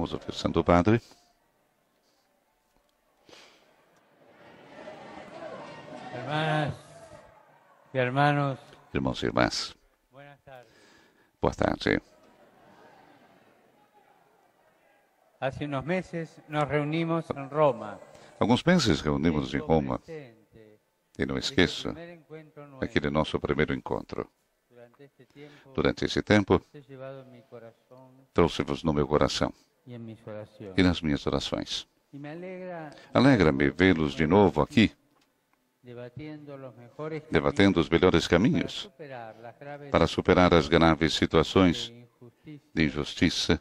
Vamos ouvir o Santo Padre. Irmãs e irmãos. Irmãos e irmãs. Boa tarde. Há alguns meses nos reunimos em Roma. Alguns meses reunimos em Roma. E não esqueço aquele nosso primeiro encontro. Durante esse tempo, trouxe-vos no meu coração e nas minhas orações. Alegra-me vê-los de novo aqui, debatendo os melhores caminhos para superar as graves situações de injustiça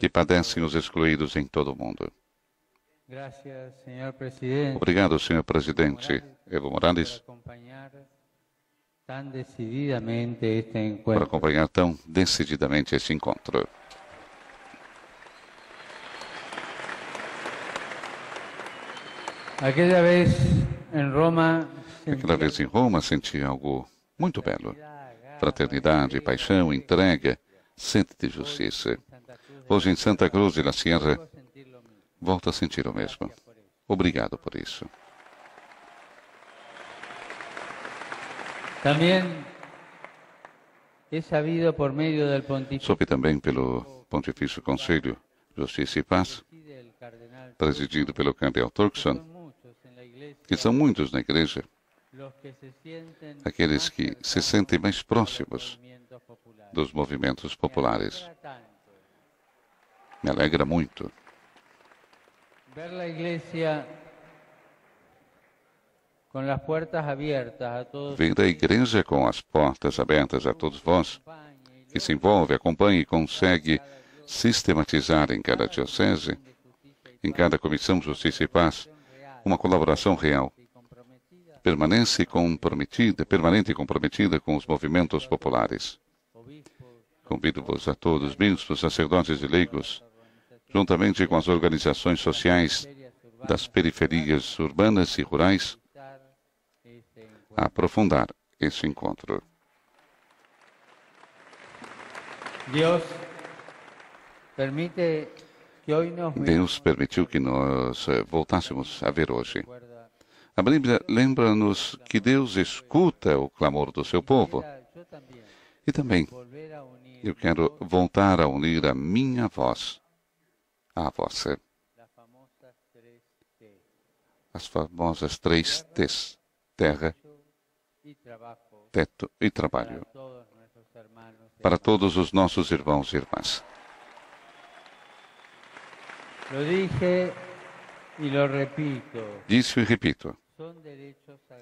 que padecem os excluídos em todo o mundo. Obrigado, senhor presidente Evo Morales, por acompanhar tão decididamente este encontro. Aquela vez em Roma, Aquela vez em Roma senti algo muito belo. Fraternidade, paixão, entrega, sede de justiça. Hoje em Santa Cruz de la Sierra, volto a sentir o mesmo. Obrigado por isso. Também é sabido por meio do pontifício. Soube também pelo Pontifício Conselho Justiça e Paz, presidido pelo cardeal Turkson, que são muitos na igreja, aqueles que se sentem mais próximos dos movimentos populares. Me alegra muito ver a igreja com as portas abertas a todos vós, que se envolve, acompanha e consegue sistematizar em cada diocese, em cada comissão Justiça e Paz, uma colaboração real, permanece comprometida, permanente e comprometida com os movimentos populares. Convido-vos a todos, bispos, sacerdotes e leigos, juntamente com as organizações sociais das periferias urbanas e rurais, a aprofundar esse encontro. Deus permite Deus permitiu que nós eh, voltássemos a ver hoje. A Bíblia lembra-nos que Deus escuta o clamor do seu povo. E também, eu quero voltar a unir a minha voz à vossa. As famosas três T's: terra, teto e trabalho. Para todos os nossos irmãos e irmãs. Disse e repito: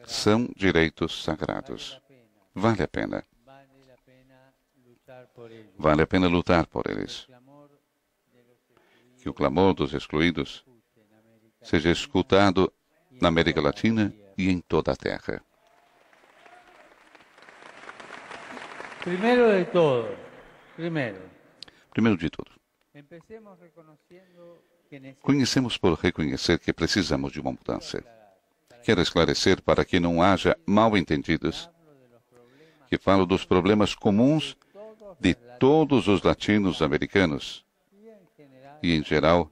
são direitos sagrados. Vale a pena. Vale a pena lutar por eles. Que o clamor dos excluídos seja escutado na América Latina e em toda a Terra. Primeiro de tudo. Primeiro. Primeiro de tudo. Conhecemos por reconhecer que precisamos de uma mudança. Quero esclarecer para que não haja mal entendidos que falo dos problemas comuns de todos os latinos americanos e, em geral,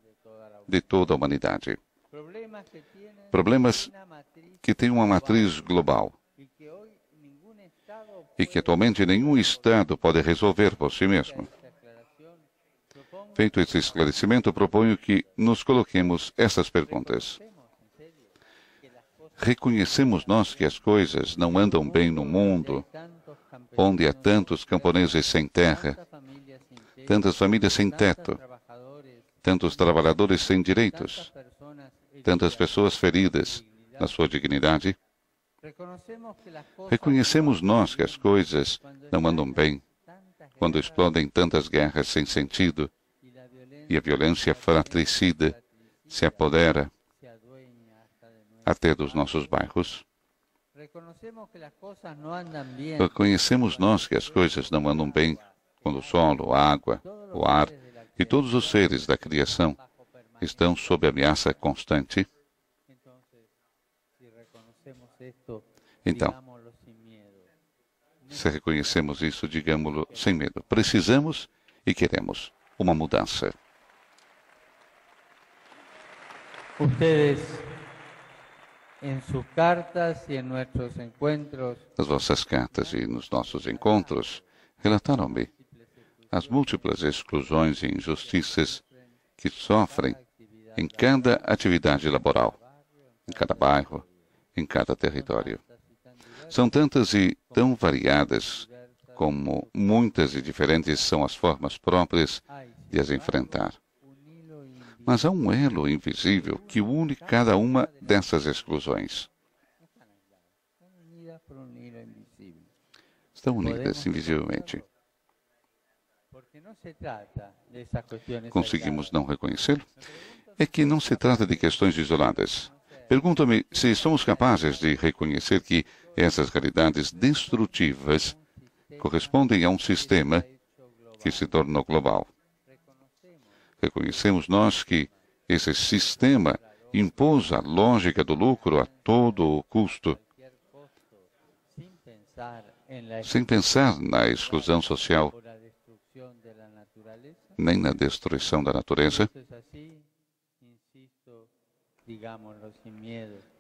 de toda a humanidade. Problemas que têm uma matriz global e que atualmente nenhum Estado pode resolver por si mesmo. Feito esse esclarecimento, proponho que nos coloquemos essas perguntas. Reconhecemos nós que as coisas não andam bem no mundo, onde há tantos camponeses sem terra, tantas famílias sem teto, tantos trabalhadores sem direitos, tantas pessoas feridas na sua dignidade? Reconhecemos nós que as coisas não andam bem, quando explodem tantas guerras sem sentido, e a violência fratricida se apodera até dos nossos bairros. Reconhecemos nós que as coisas não andam bem quando o solo, a água, o ar e todos os seres da criação estão sob ameaça constante. Então, se reconhecemos isso, digamos lo sem medo. Precisamos e queremos uma mudança. Ustedes em suas cartas e em nossos encontros, as vossas cartas e nos nossos encontros, relataram-me as múltiplas exclusões e injustiças que sofrem em cada atividade laboral, em cada bairro, em cada território. São tantas e tão variadas como muitas e diferentes são as formas próprias de as enfrentar mas há um elo invisível que une cada uma dessas exclusões. Estão unidas invisivelmente. Conseguimos não reconhecê-lo? É que não se trata de questões isoladas. Pergunto-me se somos capazes de reconhecer que essas realidades destrutivas correspondem a um sistema que se tornou global. Reconhecemos nós que esse sistema impôs a lógica do lucro a todo o custo, sem pensar na exclusão social, nem na destruição da natureza.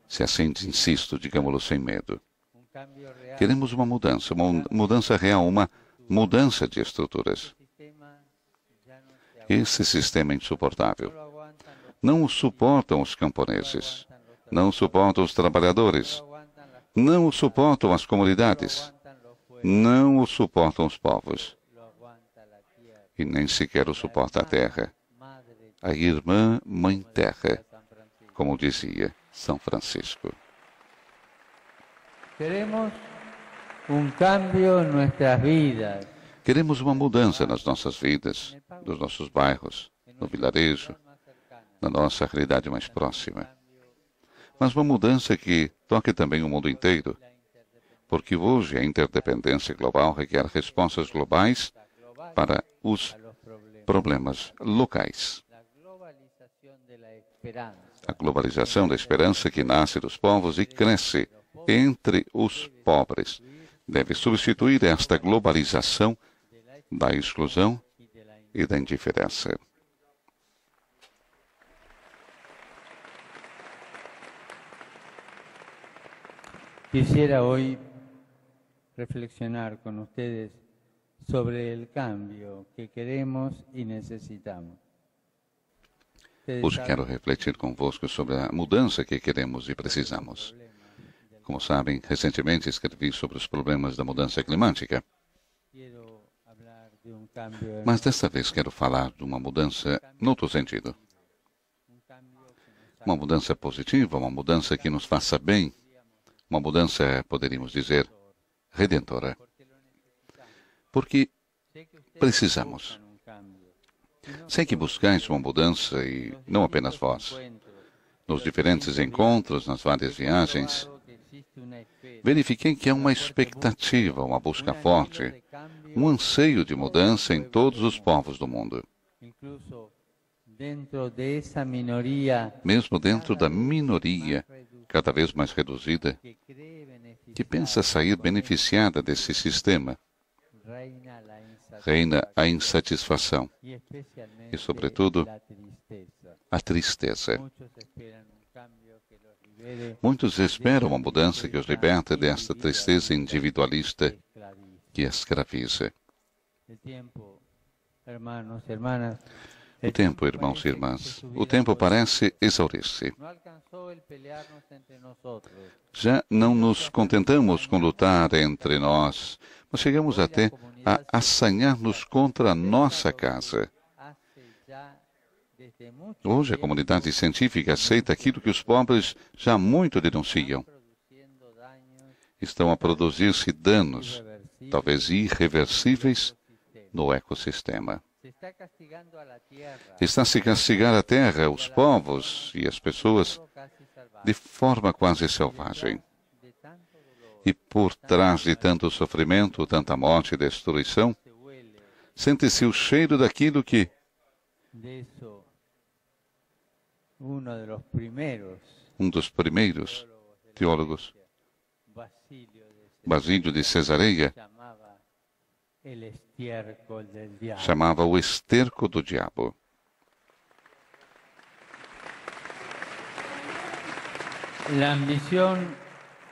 Se assim insisto, lo sem medo. Queremos uma mudança, uma mudança real, uma mudança de estruturas esse sistema é insuportável. Não o suportam os camponeses, não suportam os trabalhadores, não o suportam as comunidades, não o suportam os povos, e nem sequer o suporta a terra, a irmã Mãe Terra, como dizia São Francisco. Queremos um cambio em nossas vidas. Queremos uma mudança nas nossas vidas, dos nossos bairros, no vilarejo, na nossa realidade mais próxima. Mas uma mudança que toque também o mundo inteiro, porque hoje a interdependência global requer respostas globais para os problemas locais. A globalização da esperança que nasce dos povos e cresce entre os pobres deve substituir esta globalização da exclusão e da indiferença. Quisiera hoy reflexionar con ustedes sobre el cambio que queremos y necesitamos. Hoje quero refletir convosco sobre a mudança que queremos e precisamos. Como sabem, recentemente escrevi sobre os problemas da mudança climática. Mas dessa vez quero falar de uma mudança no outro sentido. Uma mudança positiva, uma mudança que nos faça bem, uma mudança, poderíamos dizer, redentora. Porque precisamos. Sei que buscais uma mudança e não apenas vós. Nos diferentes encontros, nas várias viagens, verifiquei que há uma expectativa, uma busca forte um anseio de mudança em todos os povos do mundo. Mesmo dentro da minoria, cada vez mais reduzida, que pensa sair beneficiada desse sistema, reina a insatisfação e, sobretudo, a tristeza. Muitos esperam uma mudança que os liberte desta tristeza individualista que é escraviza. É o tempo, irmãos e irmãs, o tempo parece exaurir-se. Já não nos contentamos com lutar entre nós, mas chegamos até a assanhar-nos contra a nossa casa. Hoje, a comunidade científica aceita aquilo que os pobres já muito denunciam. Estão a produzir-se danos talvez irreversíveis, no ecossistema. Está se castigando a terra, os povos e as pessoas de forma quase selvagem. E por trás de tanto sofrimento, tanta morte e destruição, sente-se o cheiro daquilo que um dos primeiros teólogos mas vindo de Cesareia, chamava o esterco do diabo. a ambição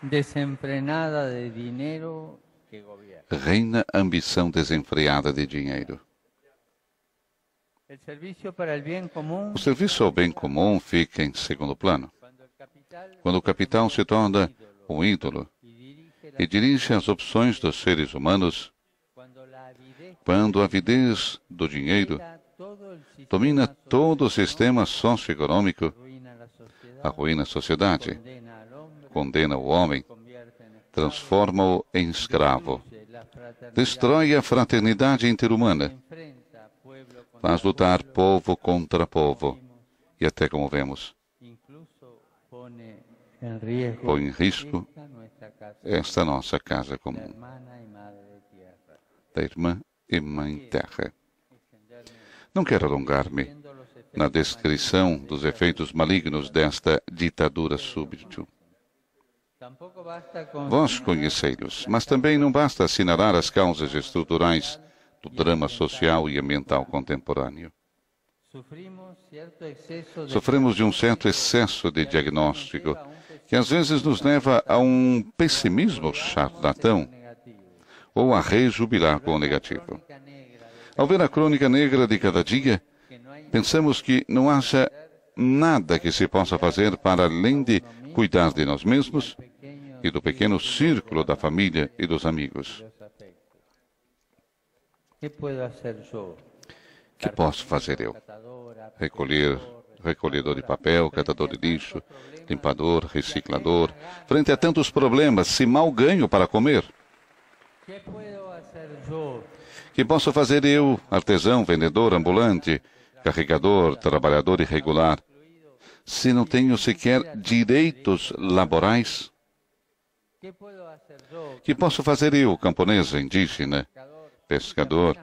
desenfrenada de dinheiro que Reina a ambição desenfreada de dinheiro. O serviço ao bem comum fica em segundo plano. Quando o capital se torna um ídolo, e dirige as opções dos seres humanos, quando a avidez do dinheiro domina todo o sistema socioeconômico, arruína a sociedade, condena o homem, transforma-o em escravo, destrói a fraternidade interhumana, faz lutar povo contra povo, e até como vemos, põe em risco esta nossa casa comum, da irmã e mãe terra. Não quero alongar-me na descrição dos efeitos malignos desta ditadura súbito. Vós conheceis-los, mas também não basta assinalar as causas estruturais do drama social e ambiental contemporâneo. Sofremos de um certo excesso de diagnóstico que às vezes nos leva a um pessimismo charlatão ou a rejubilar com o negativo. Ao ver a crônica negra de cada dia, pensamos que não haja nada que se possa fazer para além de cuidar de nós mesmos e do pequeno círculo da família e dos amigos. O Que posso fazer eu? Recolher, recolhedor de papel, catador de lixo, limpador, reciclador, frente a tantos problemas, se mal ganho para comer? Que posso fazer eu, artesão, vendedor, ambulante, carregador, trabalhador irregular, se não tenho sequer direitos laborais? Que posso fazer eu, camponesa, indígena, pescador,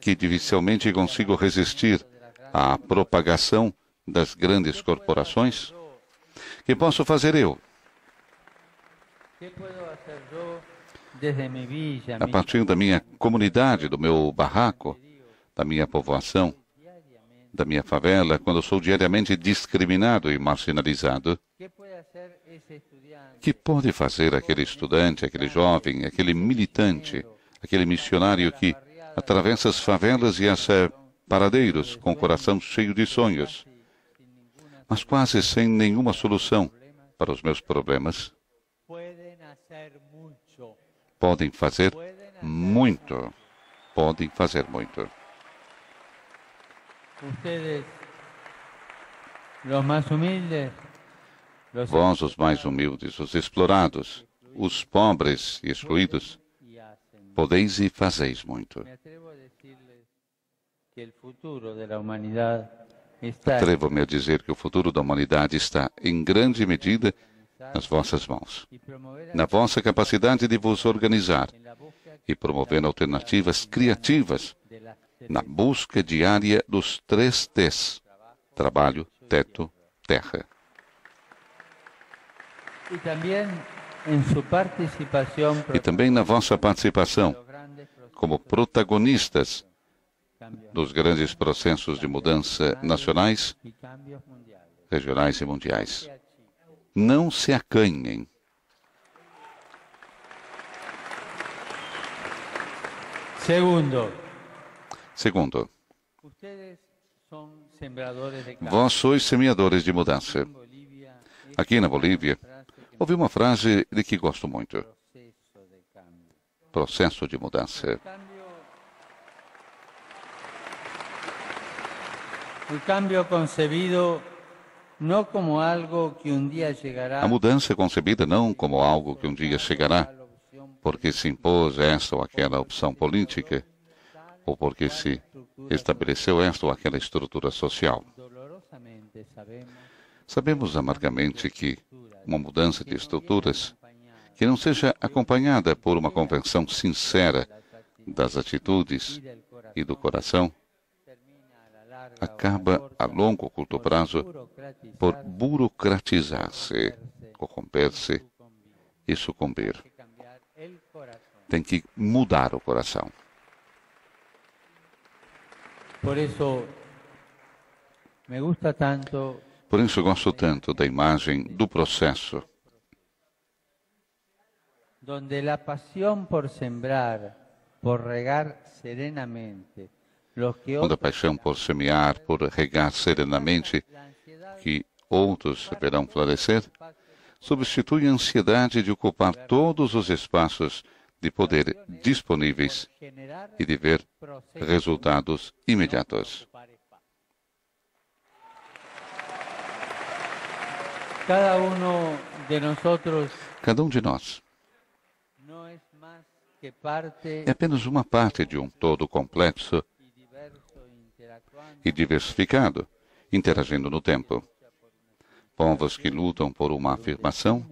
que dificilmente consigo resistir à propagação das grandes corporações? Que posso fazer eu? A partir da minha comunidade, do meu barraco, da minha povoação, da minha favela, quando sou diariamente discriminado e marginalizado, que pode fazer aquele estudante, aquele jovem, aquele militante, aquele missionário que atravessa as favelas e as eh, paradeiros com o coração cheio de sonhos? mas quase sem nenhuma solução para os meus problemas, podem fazer muito. Podem fazer muito. Vós, os mais humildes, os explorados, os pobres e excluídos, podeis e fazeis muito. Atrevo-me a dizer que o futuro da humanidade está, em grande medida, nas vossas mãos, na vossa capacidade de vos organizar e promover alternativas criativas na busca diária dos três T's: trabalho, teto, terra. E também na vossa participação como protagonistas dos grandes processos de mudança nacionais, regionais e mundiais. Não se acanhem. Segundo. Segundo. Vós sois semeadores de mudança. Aqui na Bolívia, ouvi uma frase de que gosto muito: processo de mudança. A mudança é concebida não como algo que um dia chegará, porque se impôs esta ou aquela opção política, ou porque se estabeleceu esta ou aquela estrutura social. Sabemos amargamente que uma mudança de estruturas que não seja acompanhada por uma convenção sincera das atitudes e do coração acaba a longo, curto prazo por burocratizar-se, corromper-se e sucumbir. Tem que mudar o coração. Por isso, me gusta tanto por isso eu gosto tanto da imagem do processo, onde a paixão por sembrar, por regar serenamente, quando a paixão por semear, por regar serenamente, que outros verão florescer, substitui a ansiedade de ocupar todos os espaços de poder disponíveis e de ver resultados imediatos. Cada um de nós é apenas uma parte de um todo complexo e diversificado, interagindo no tempo. Povos que lutam por uma afirmação,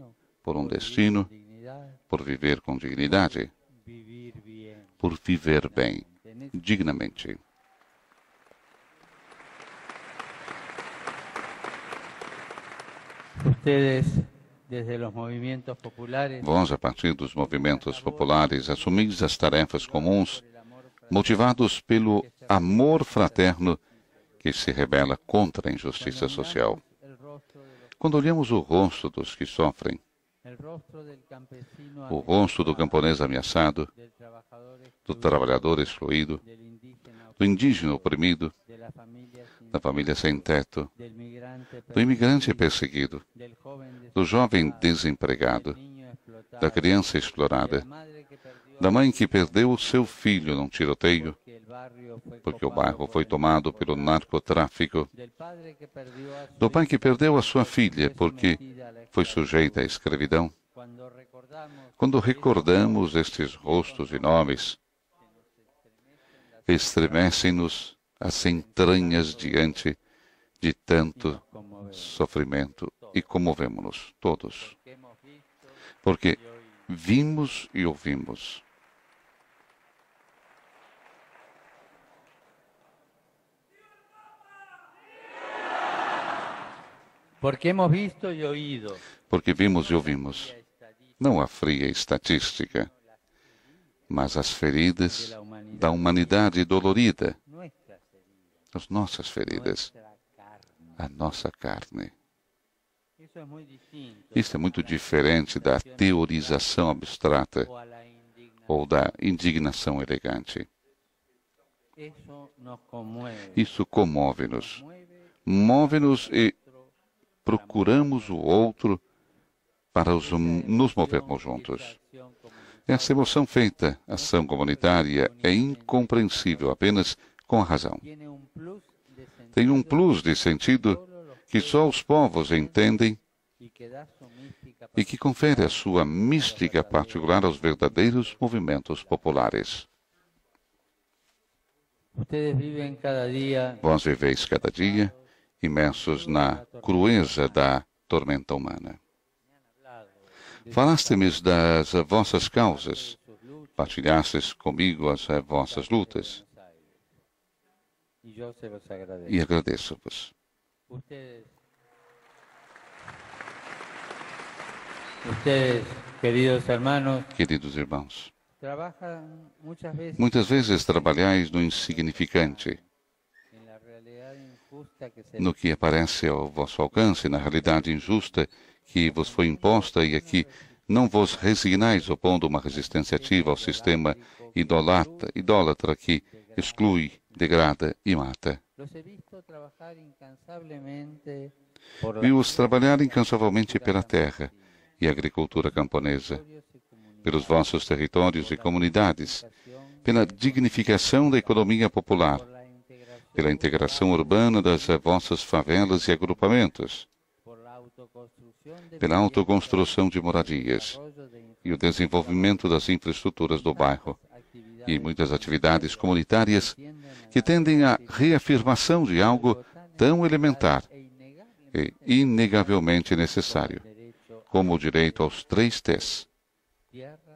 por um destino, por viver com dignidade, por viver bem, dignamente. Vós, a partir dos movimentos populares, assumimos as tarefas comuns motivados pelo amor fraterno que se rebela contra a injustiça social. Quando olhamos o rosto dos que sofrem, o rosto do camponês ameaçado, do trabalhador excluído, do indígena oprimido, da família sem teto, do imigrante perseguido, do jovem desempregado, da criança explorada, da mãe que perdeu o seu filho num tiroteio, porque o bairro foi tomado pelo narcotráfico, do pai que perdeu a sua filha porque foi sujeita à escravidão. Quando recordamos estes rostos e nomes, estremecem-nos as entranhas diante de tanto sofrimento e comovemos-nos todos. Porque vimos e ouvimos Porque vimos e ouvimos, não a fria estatística, mas as feridas da humanidade dolorida, as nossas feridas, a nossa carne. Isso é muito diferente da teorização abstrata ou da indignação elegante. Isso comove-nos. Move-nos e procuramos o outro para os, nos movermos juntos. Essa emoção feita, ação comunitária, é incompreensível apenas com a razão. Tem um plus de sentido que só os povos entendem e que confere a sua mística particular aos verdadeiros movimentos populares. Vós viveis cada dia imersos na crueza da tormenta humana. Falaste-me das vossas causas, partilhastes comigo as eh, vossas lutas, e agradeço-vos. Queridos irmãos, muitas vezes trabalhais no insignificante, no que aparece ao vosso alcance, na realidade injusta que vos foi imposta e aqui não vos resignais opondo uma resistência ativa ao sistema idolatra, idólatra que exclui, degrada e mata. Vi-os trabalhar incansavelmente pela terra e agricultura camponesa, pelos vossos territórios e comunidades, pela dignificação da economia popular, pela integração urbana das vossas favelas e agrupamentos, pela autoconstrução de moradias e o desenvolvimento das infraestruturas do bairro e muitas atividades comunitárias que tendem à reafirmação de algo tão elementar e inegavelmente necessário, como o direito aos três T's: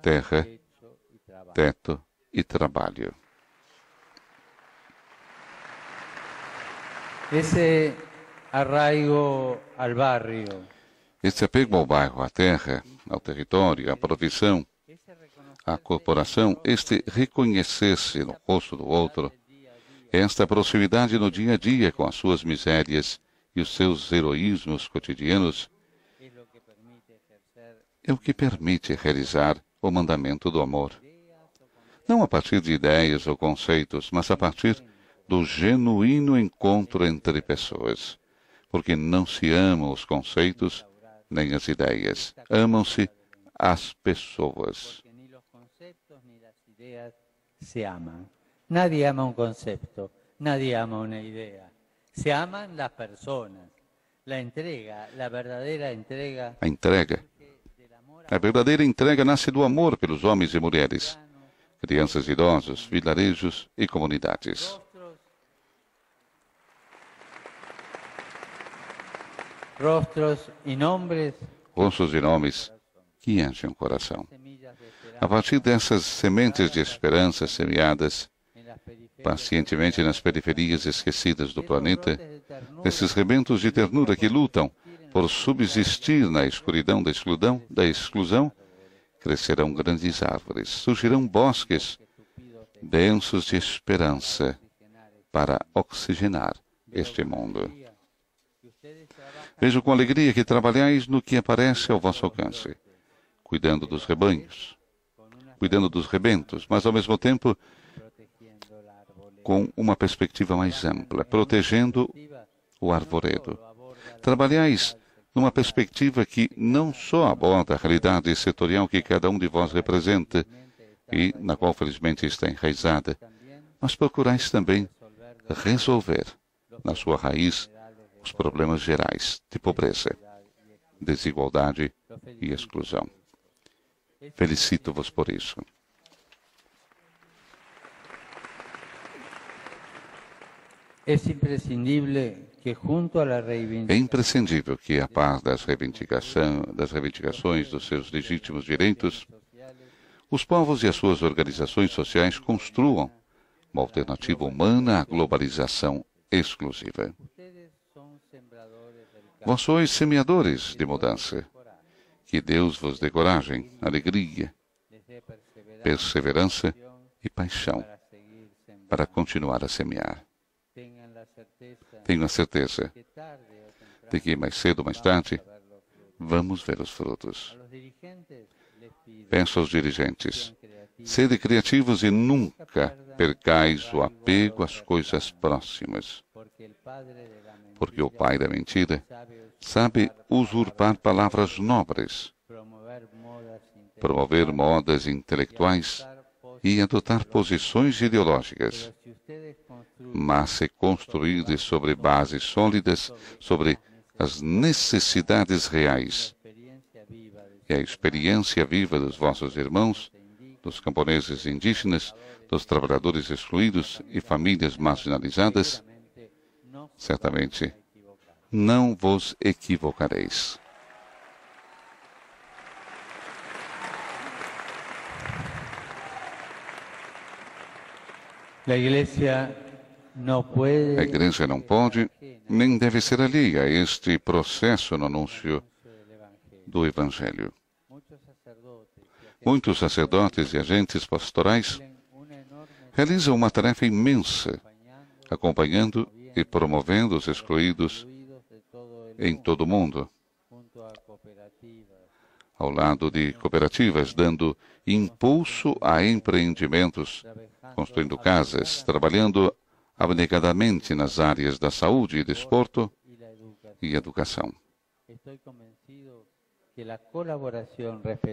terra, teto e trabalho. Esse arraigo ao barrio. Esse apego ao bairro, à terra, ao território, à profissão, à corporação, este reconhecer-se no rosto do outro, esta proximidade no dia a dia com as suas misérias e os seus heroísmos cotidianos, é o que permite realizar o mandamento do amor. Não a partir de ideias ou conceitos, mas a partir de do genuíno encontro entre pessoas, porque não se amam os conceitos nem as ideias, amam-se as pessoas. Se amam. Nadie ama um conceito, nadie ama uma ideia. Se amam as pessoas. A entrega, a verdadeira entrega. A entrega. A verdadeira entrega nasce do amor pelos homens e mulheres, crianças e idosos, vilarejos e comunidades. rostos e nomes que enchem o coração. A partir dessas sementes de esperança semeadas pacientemente nas periferias esquecidas do planeta, desses rebentos de ternura que lutam por subsistir na escuridão da exclusão, da exclusão crescerão grandes árvores, surgirão bosques densos de esperança para oxigenar este mundo. Vejo com alegria que trabalhais no que aparece ao vosso alcance, cuidando dos rebanhos, cuidando dos rebentos, mas ao mesmo tempo com uma perspectiva mais ampla, protegendo o arvoredo. Trabalhais numa perspectiva que não só aborda a realidade setorial que cada um de vós representa e na qual felizmente está enraizada, mas procurais também resolver, na sua raiz, os problemas gerais de pobreza, desigualdade e exclusão. Felicito-vos por isso. É imprescindível que, a par das, das reivindicações dos seus legítimos direitos, os povos e as suas organizações sociais construam uma alternativa humana à globalização exclusiva. Vós sois semeadores de mudança. Que Deus vos dê coragem, alegria, perseverança e paixão para continuar a semear. Tenho a certeza de que mais cedo ou mais tarde vamos ver os frutos. Peço aos dirigentes, sede criativos e nunca percais o apego às coisas próximas, porque o pai da mentira sabe usurpar palavras nobres, promover modas intelectuais e adotar posições ideológicas, mas se construir sobre bases sólidas, sobre as necessidades reais e a experiência viva dos vossos irmãos, dos camponeses indígenas, dos trabalhadores excluídos e famílias marginalizadas, certamente não vos equivocareis. A igreja não pode nem deve ser alheia a este processo no anúncio do Evangelho. Muitos sacerdotes e agentes pastorais realizam uma tarefa imensa, acompanhando e promovendo os excluídos em todo o mundo, ao lado de cooperativas, dando impulso a empreendimentos, construindo casas, trabalhando abnegadamente nas áreas da saúde e desporto e educação.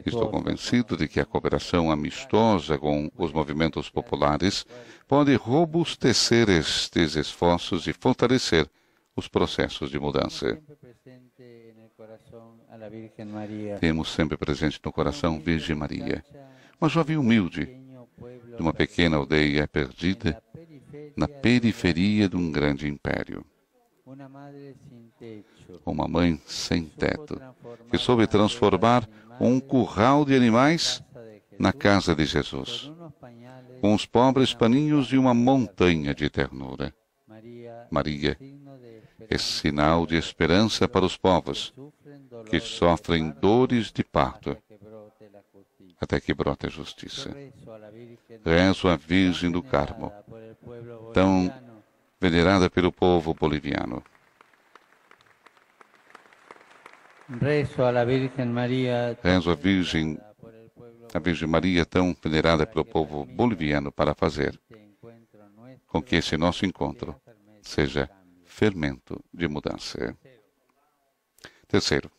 Estou convencido de que a cooperação amistosa com os movimentos populares pode robustecer estes esforços e fortalecer os processos de mudança. Temos sempre presente no coração Virgem Maria, uma jovem humilde, de uma pequena aldeia perdida na periferia de um grande império uma mãe sem teto, que soube transformar um curral de animais na casa de Jesus, com os pobres paninhos e uma montanha de ternura. Maria é sinal de esperança para os povos que sofrem dores de parto, até que brote a justiça. Rezo à Virgem do Carmo, tão venerada pelo povo boliviano. Rezo à Virgem Maria, a Virgem Maria tão venerada pelo povo boliviano para fazer com que esse nosso encontro seja fermento de mudança. Terceiro.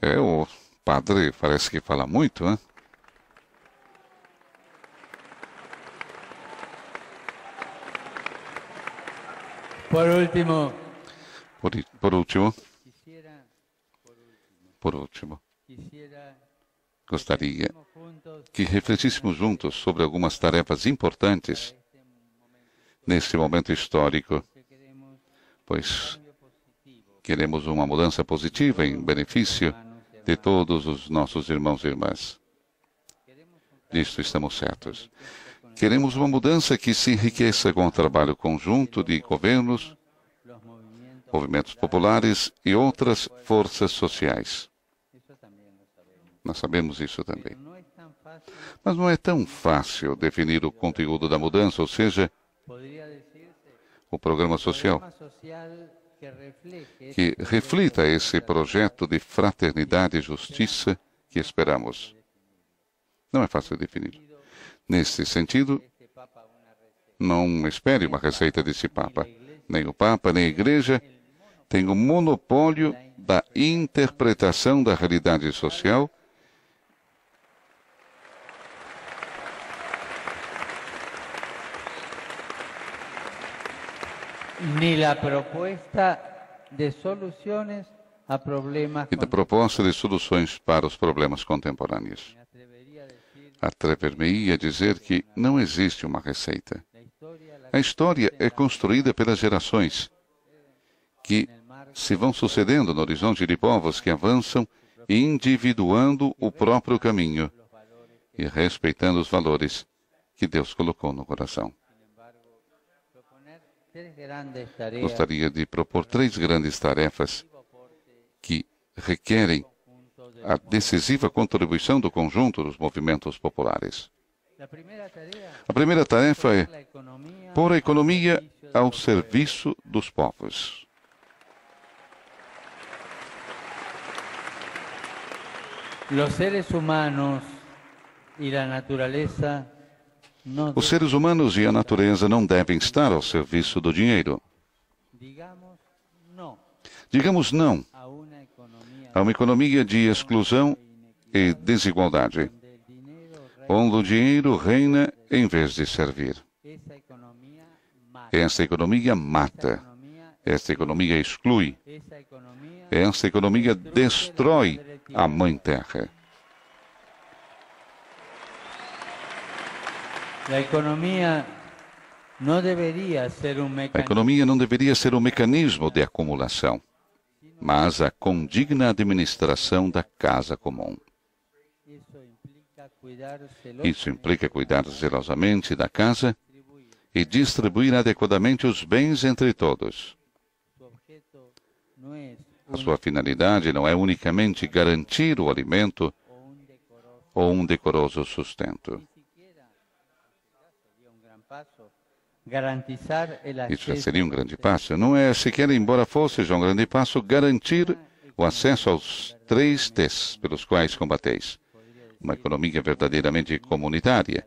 É, o padre parece que fala muito, hein? Por último. Por, por último. Por último. Gostaria que refletíssemos juntos sobre algumas tarefas importantes neste momento histórico, pois queremos uma mudança positiva em benefício de todos os nossos irmãos e irmãs. Disto estamos certos. Queremos uma mudança que se enriqueça com o trabalho conjunto de governos, movimentos populares e outras forças sociais. Nós sabemos isso também. Mas não é tão fácil definir o conteúdo da mudança, ou seja, o programa social que reflita esse projeto de fraternidade e justiça que esperamos. Não é fácil definir. Nesse sentido, não espere uma receita desse Papa. Nem o Papa, nem a Igreja têm o monopólio da interpretação da realidade social. nem e da proposta de soluções para os problemas contemporâneos. Atrever-me-ia a dizer que não existe uma receita. A história é construída pelas gerações que se vão sucedendo no horizonte de povos que avançam, individuando o próprio caminho e respeitando os valores que Deus colocou no coração. Gostaria de propor três grandes tarefas que requerem a decisiva contribuição do conjunto dos movimentos populares. A primeira tarefa é pôr a economia ao serviço dos povos. Os seres humanos e a natureza os seres humanos e a natureza não devem estar ao serviço do dinheiro. Digamos não a uma economia de exclusão e desigualdade, onde o dinheiro reina em vez de servir. Esta economia mata, esta economia exclui, esta economia destrói a Mãe Terra. A economia não deveria ser um mecanismo de acumulação mas a condigna administração da casa comum. Isso implica cuidar zelosamente da casa e distribuir adequadamente os bens entre todos. A sua finalidade não é unicamente garantir o alimento ou um decoroso sustento. Isso já seria um grande passo. Não é sequer, embora fosse já é um grande passo, garantir o acesso aos três T's pelos quais combateis. Uma economia verdadeiramente comunitária,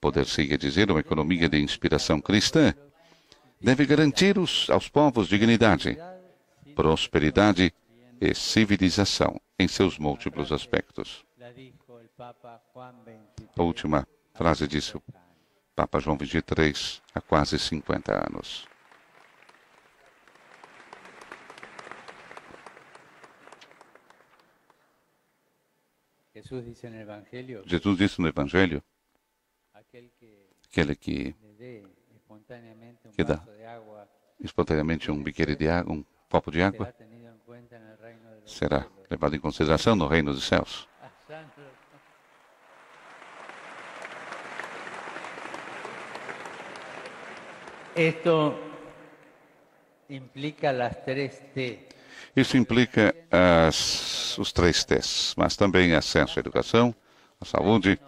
poder-se dizer uma economia de inspiração cristã, deve garantir os, aos povos dignidade, prosperidade e civilização em seus múltiplos aspectos. A última frase diz. Papa João XXIII, há quase 50 anos. Jesus disse no Evangelho, aquele que, que dá espontaneamente um biqueiro de água, um copo de água, será levado em consideração no reino dos céus. Isso implica as três T. Isso implica as, os três T's, mas também acesso à educação, à saúde,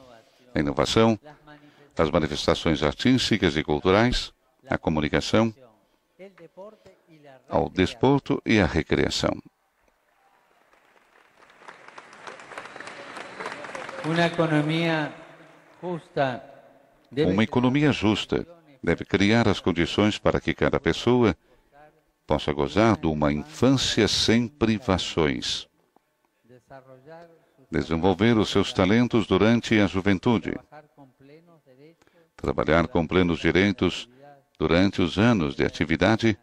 à inovação, às manifestações artísticas e culturais, à comunicação, ao desporto e à recreação. Uma economia justa. Uma economia justa deve criar as condições para que cada pessoa possa gozar de uma infância sem privações, desenvolver os seus talentos durante a juventude, trabalhar com plenos direitos durante os anos de atividade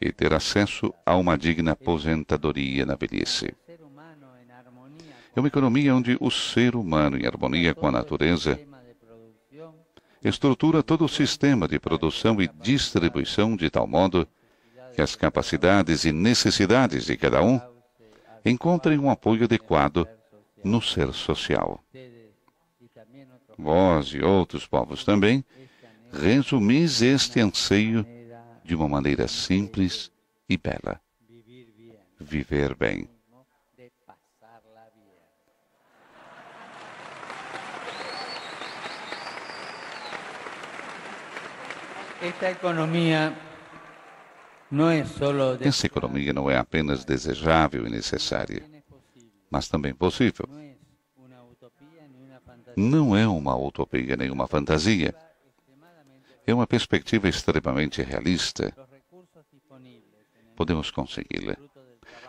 e ter acesso a uma digna aposentadoria na velhice. É uma economia onde o ser humano, em harmonia com a natureza, estrutura todo o sistema de produção e distribuição de tal modo que as capacidades e necessidades de cada um encontrem um apoio adequado no ser social. Vós e outros povos também resumis este anseio de uma maneira simples e bela. Viver bem. Essa economia não é apenas desejável e necessária, mas também possível. Não é uma utopia nem uma fantasia. É uma perspectiva extremamente realista. Podemos consegui-la.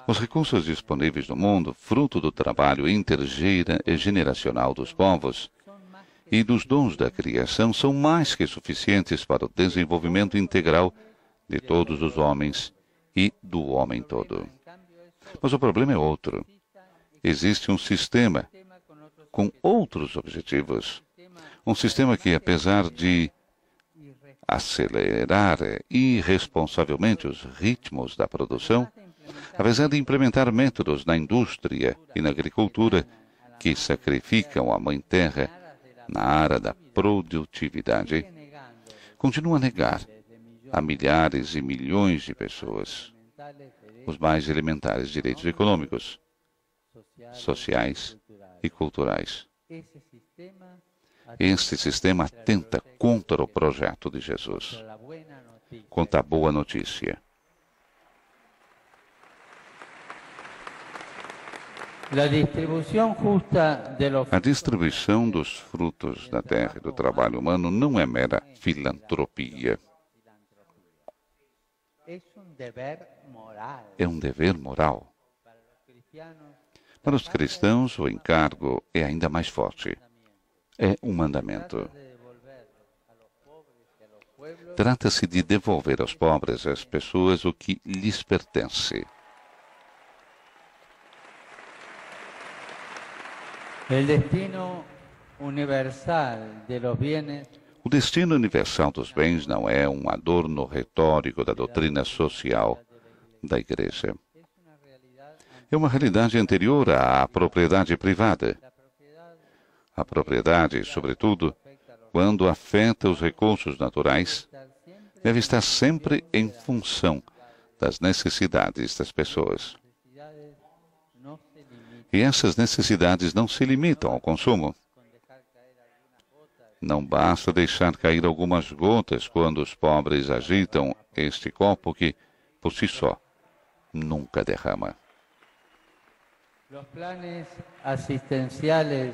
Os recursos disponíveis no mundo, fruto do trabalho intergeira e generacional dos povos, e dos dons da criação são mais que suficientes para o desenvolvimento integral de todos os homens e do homem todo. Mas o problema é outro. Existe um sistema com outros objetivos. Um sistema que, apesar de acelerar irresponsavelmente os ritmos da produção, apesar de implementar métodos na indústria e na agricultura que sacrificam a Mãe Terra na área da produtividade, continua a negar a milhares e milhões de pessoas os mais elementares direitos econômicos, sociais e culturais. Este sistema atenta contra o projeto de Jesus. contra a boa notícia A distribuição dos frutos da terra e do trabalho humano não é mera filantropia. É um dever moral. Para os cristãos, o encargo é ainda mais forte. É um mandamento. Trata-se de devolver aos pobres e às pessoas o que lhes pertence. O destino universal dos bens não é um adorno retórico da doutrina social da Igreja. É uma realidade anterior à propriedade privada. A propriedade, sobretudo, quando afeta os recursos naturais, deve estar sempre em função das necessidades das pessoas. E essas necessidades não se limitam ao consumo. Não basta deixar cair algumas gotas quando os pobres agitam este copo que, por si só, nunca derrama.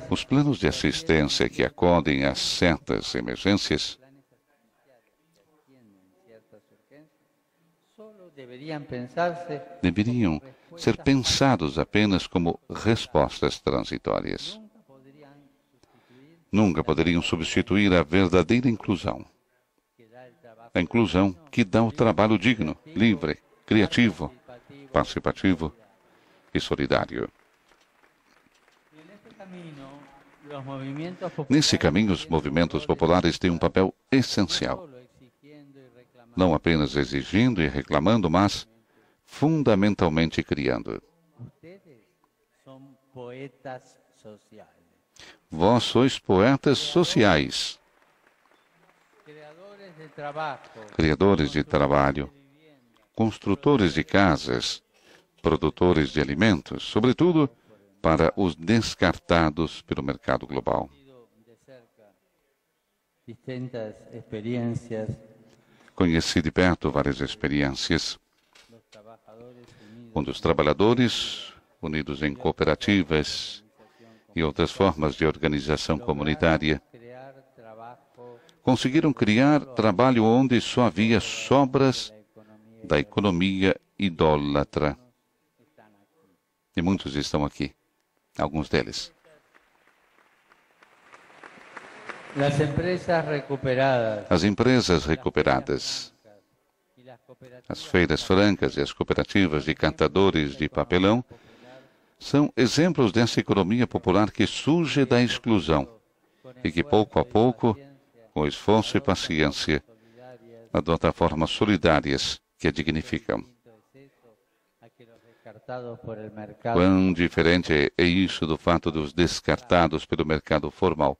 Os planos de assistência que acodem às certas emergências deveriam ser pensados apenas como respostas transitórias. Nunca poderiam substituir a verdadeira inclusão. A inclusão que dá o trabalho digno, livre, criativo, participativo e solidário. Nesse caminho, os movimentos populares têm um papel essencial não apenas exigindo e reclamando, mas fundamentalmente criando. Vós sois poetas sociais, criadores de trabalho, construtores de casas, produtores de alimentos, sobretudo para os descartados pelo mercado global. Distintas experiências Conheci de perto várias experiências. Um dos trabalhadores, unidos em cooperativas e outras formas de organização comunitária, conseguiram criar trabalho onde só havia sobras da economia idólatra. E muitos estão aqui, alguns deles. As empresas recuperadas, as feiras francas e as cooperativas de cantadores de papelão são exemplos dessa economia popular que surge da exclusão e que, pouco a pouco, com esforço e paciência, adota formas solidárias que a dignificam. Quão diferente é isso do fato dos descartados pelo mercado formal,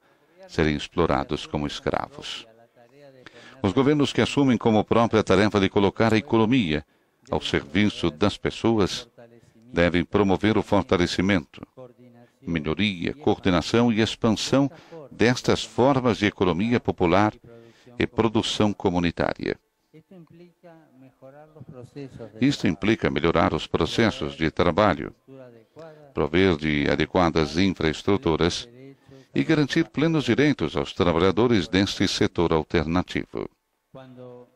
serem explorados como escravos. Os governos que assumem como própria tarefa de colocar a economia ao serviço das pessoas devem promover o fortalecimento, melhoria, coordenação e expansão destas formas de economia popular e produção comunitária. Isto implica melhorar os processos de trabalho, prover de adequadas infraestruturas e garantir plenos direitos aos trabalhadores deste setor alternativo. Quando,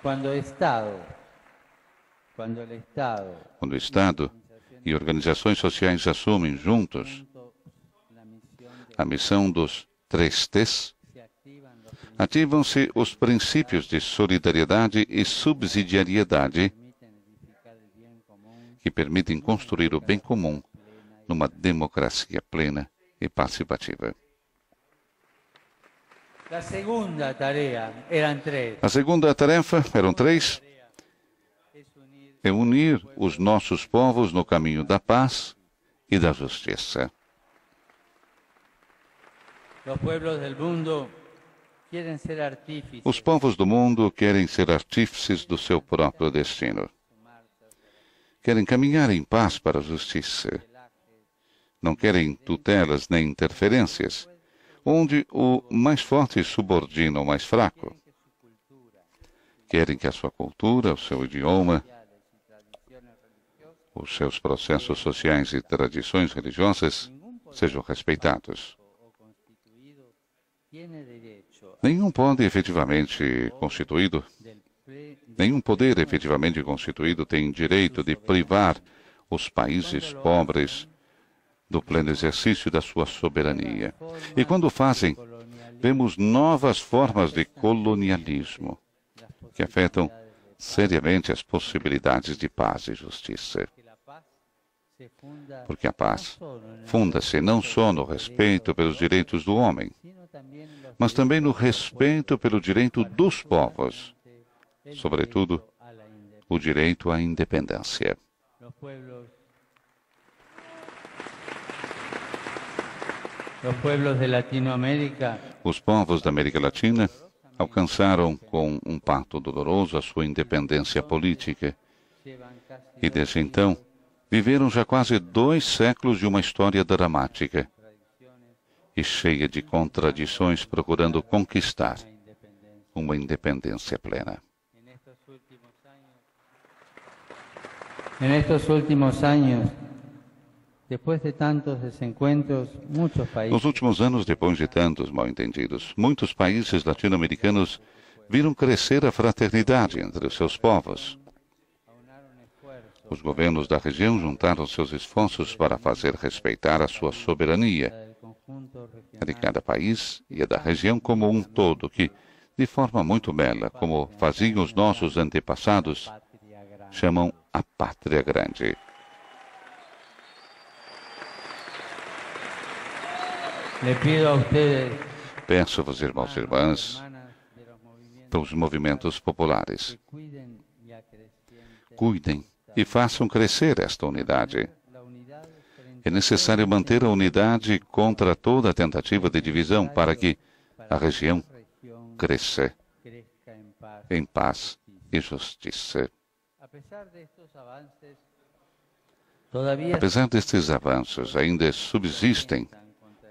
quando o Estado, quando o Estado, quando o Estado e organizações sociais assumem juntos a missão dos três T's, ativam-se os princípios de solidariedade e subsidiariedade que permitem construir o bem comum numa democracia plena e participativa. A segunda tarefa eram três. é unir os nossos povos no caminho da paz e da justiça. os povos do mundo querem ser artífices do seu próprio destino. Querem caminhar em paz para a justiça não querem tutelas nem interferências, onde o mais forte subordina o mais fraco. Querem que a sua cultura, o seu idioma, os seus processos sociais e tradições religiosas sejam respeitados. Nenhum poder efetivamente constituído, nenhum poder efetivamente constituído tem direito de privar os países pobres do pleno exercício da sua soberania. E quando fazem, vemos novas formas de colonialismo que afetam seriamente as possibilidades de paz e justiça. Porque a paz funda-se não só no respeito pelos direitos do homem, mas também no respeito pelo direito dos povos, sobretudo o direito à independência. Os povos da América Latina alcançaram com um pacto doloroso a sua independência política. E desde então, viveram já quase dois séculos de uma história dramática e cheia de contradições, procurando conquistar uma independência plena. Nestes últimos anos, nos últimos anos, depois de tantos mal-entendidos, muitos países latino-americanos viram crescer a fraternidade entre os seus povos. Os governos da região juntaram seus esforços para fazer respeitar a sua soberania, a de cada país e a da região como um todo, que, de forma muito bela, como faziam os nossos antepassados, chamam a Pátria Grande. Peço a irmãos e irmãs, pelos movimentos populares. Cuidem e façam crescer esta unidade. É necessário manter a unidade contra toda tentativa de divisão para que a região cresça em paz e justiça. Apesar destes avanços, ainda subsistem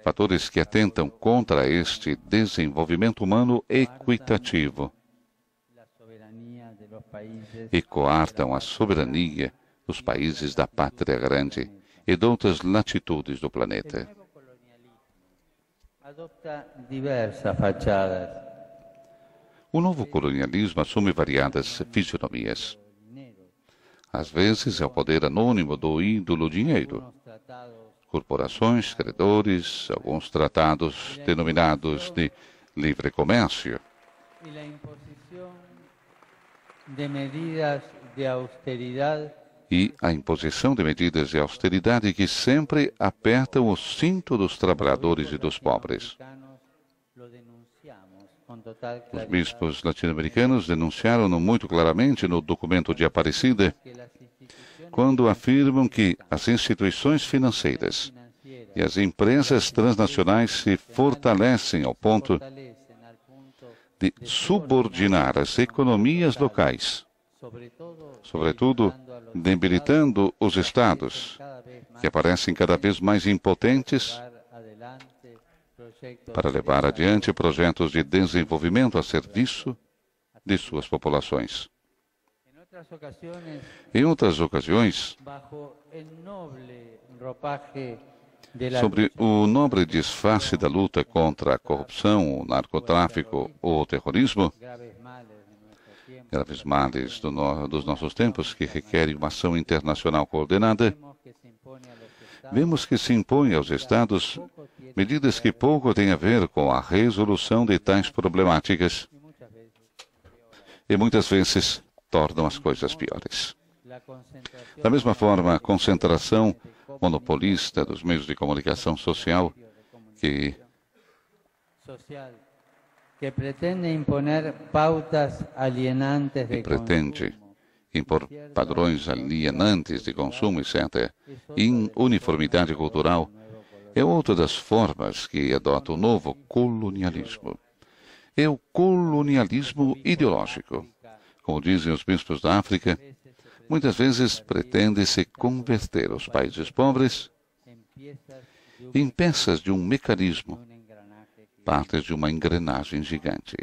fatores que atentam contra este desenvolvimento humano equitativo e coartam a soberania dos países da pátria grande e de outras latitudes do planeta. O novo colonialismo assume variadas fisionomias. Às vezes é o poder anônimo do ídolo dinheiro, corporações, credores, alguns tratados denominados de livre comércio. E a imposição de medidas de austeridade que sempre apertam o cinto dos trabalhadores e dos pobres. Os bispos latino-americanos denunciaram muito claramente no documento de Aparecida quando afirmam que as instituições financeiras e as empresas transnacionais se fortalecem ao ponto de subordinar as economias locais, sobretudo debilitando os estados, que aparecem cada vez mais impotentes para levar adiante projetos de desenvolvimento a serviço de suas populações. Em outras ocasiões, sobre o nobre disfarce da luta contra a corrupção, o narcotráfico ou o terrorismo, graves males do no, dos nossos tempos que requerem uma ação internacional coordenada, vemos que se impõe aos Estados medidas que pouco têm a ver com a resolução de tais problemáticas. E muitas vezes tornam as coisas piores. Da mesma forma, a concentração monopolista dos meios de comunicação social que que pretende impor pautas alienantes de pretende impor padrões alienantes de consumo, etc., é em uniformidade cultural, é outra das formas que adota o novo colonialismo. É o colonialismo ideológico como dizem os bispos da África, muitas vezes pretende se converter aos países pobres em peças de um mecanismo, partes de uma engrenagem gigante.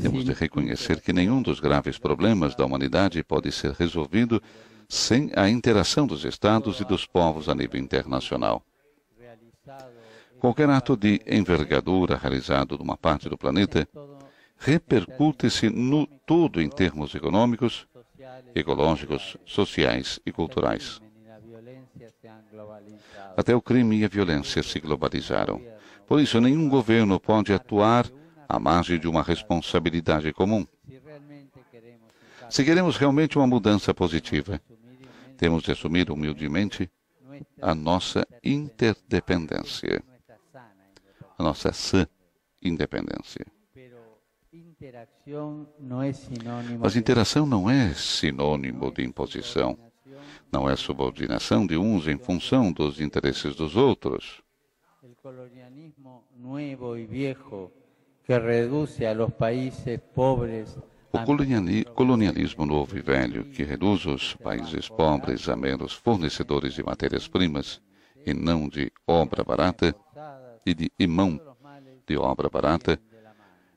Temos de reconhecer que nenhum dos graves problemas da humanidade pode ser resolvido sem a interação dos Estados e dos povos a nível internacional. Qualquer ato de envergadura realizado numa parte do planeta repercute-se no todo em termos econômicos, ecológicos, sociais e culturais. Até o crime e a violência se globalizaram. Por isso, nenhum governo pode atuar à margem de uma responsabilidade comum. Se queremos realmente uma mudança positiva, temos de assumir humildemente a nossa interdependência a nossa sã independência. Mas interação não é sinônimo de imposição. Não é subordinação de uns em função dos interesses dos outros. O colonialismo novo e velho, que reduz os países pobres a menos fornecedores de matérias-primas e não de obra barata, e de imão de obra barata,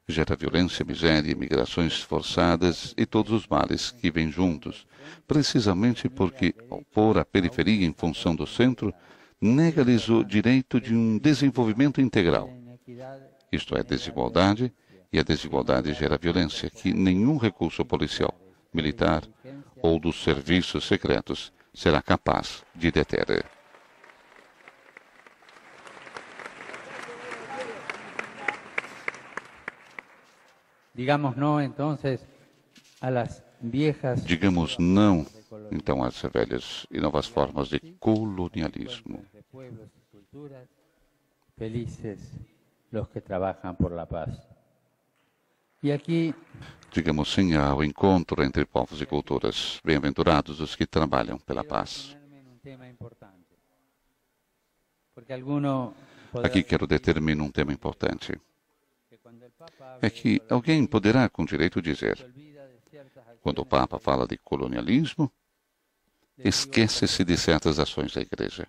gera violência, miséria, migrações forçadas e todos os males que vêm juntos, precisamente porque opor a periferia em função do centro nega-lhes o direito de um desenvolvimento integral. Isto é desigualdade, e a desigualdade gera violência que nenhum recurso policial, militar ou dos serviços secretos será capaz de deter. Digamos não, então, às velhas e novas formas de colonialismo. E aqui, digamos sim ao encontro entre povos e culturas. Bem-aventurados os que trabalham pela paz. Aqui quero determinar um tema importante é que alguém poderá com direito dizer: quando o Papa fala de colonialismo, esquece-se de certas ações da Igreja.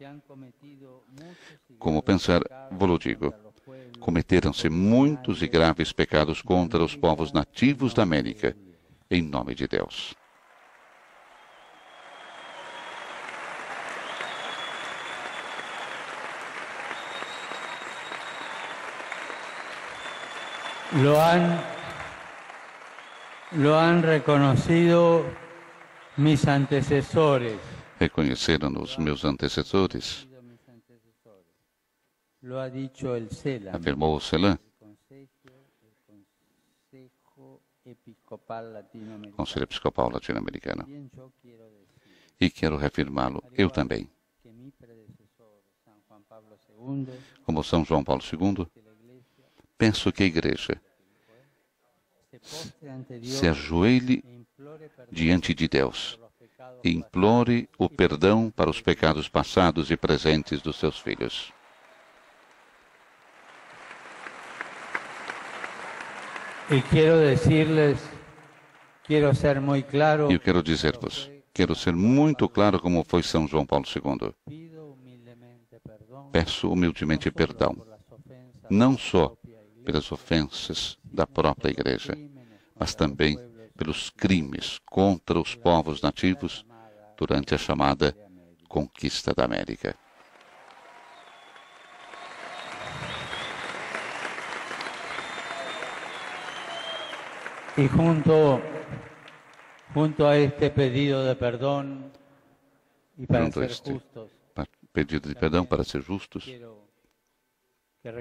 Como pensar, vou digo, cometeram-se muitos e graves pecados contra os povos nativos da América, em nome de Deus. Lo han, lo han reconocido mis antecesores. Reconheceram los meus antecessores. Afirmó El Celan. Consejo Episcopal Latino-Americano. quiero quero reafirmá-lo, eu también. Como San João Paulo II, Peço que a igreja se ajoelhe diante de Deus e implore o perdão para os pecados passados e presentes dos seus filhos. E eu quero dizer-vos, quero ser muito claro como foi São João Paulo II. Peço humildemente perdão, não só pelas ofensas da própria igreja, mas também pelos crimes contra os povos nativos durante a chamada Conquista da América. E junto, junto a este pedido de perdão e para junto ser este justos, pedido de perdão para ser justos, Quero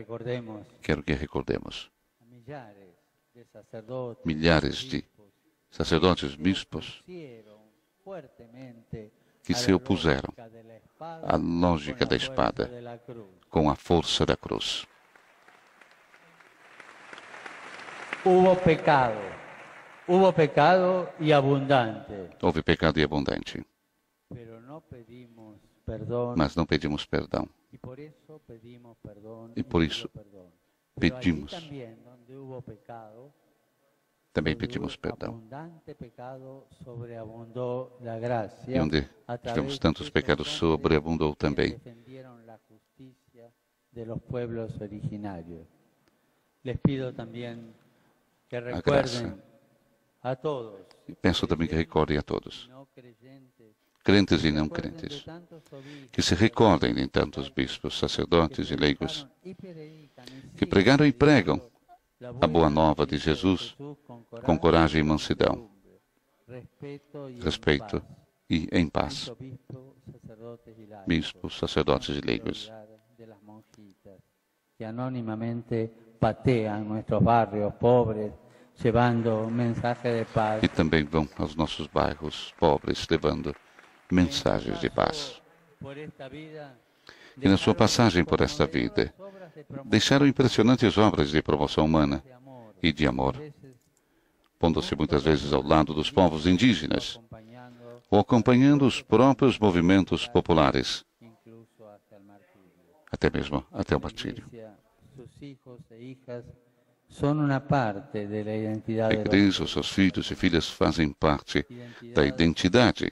que recordemos milhares de sacerdotes, bispos, que se opuseram à lógica da espada com a força da cruz. Houve pecado. Houve pecado e abundante. Houve pecado e abundante. Mas não pedimos perdão e por isso pedimos. Também pedimos perdão. E onde tivemos tantos pecados, sobreabundou também. A graça. E peço também que recordem a todos crentes e não crentes, que se recordem de tantos bispos, sacerdotes e leigos ah, que pregaram e pregam a boa nova de Jesus com coragem e mansidão, respeito e em paz. Bispos, sacerdotes e leigos que anonimamente pateam nossos bairros pobres e também vão aos nossos bairros pobres levando mensagens de paz. Que na sua passagem por esta vida deixaram impressionantes obras de promoção humana e de amor, pondo-se muitas vezes ao lado dos povos indígenas ou acompanhando os próprios movimentos populares, até mesmo até o martírio. É Cristo, seus filhos e filhas fazem parte da identidade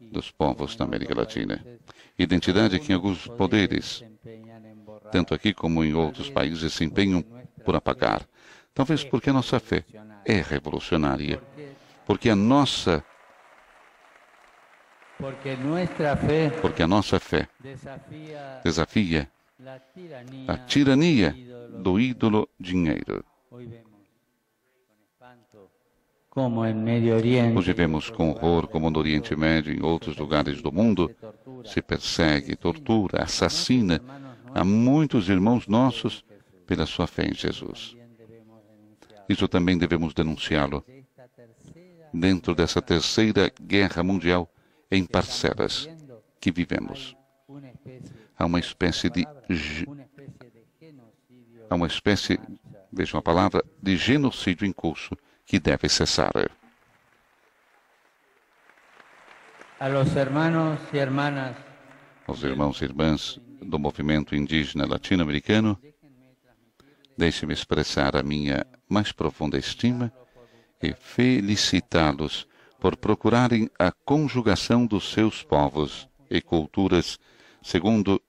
dos povos da América Latina. Identidade que alguns poderes, tanto aqui como em outros países, se empenham por apagar. Talvez porque a nossa fé é revolucionária. Porque a nossa porque a nossa fé desafia a tirania do ídolo dinheiro. Hoje vemos com horror como no Oriente Médio e em outros lugares do mundo se persegue, tortura, assassina a muitos irmãos nossos pela sua fé em Jesus. Isso também devemos denunciá-lo. Dentro dessa terceira guerra mundial em parcelas que vivemos, há uma espécie de a uma espécie, veja uma palavra, de genocídio em curso que deve cessar. Aos irmãos e irmãs do movimento indígena latino-americano, deixe-me expressar a minha mais profunda estima e felicitá-los por procurarem a conjugação dos seus povos e culturas segundo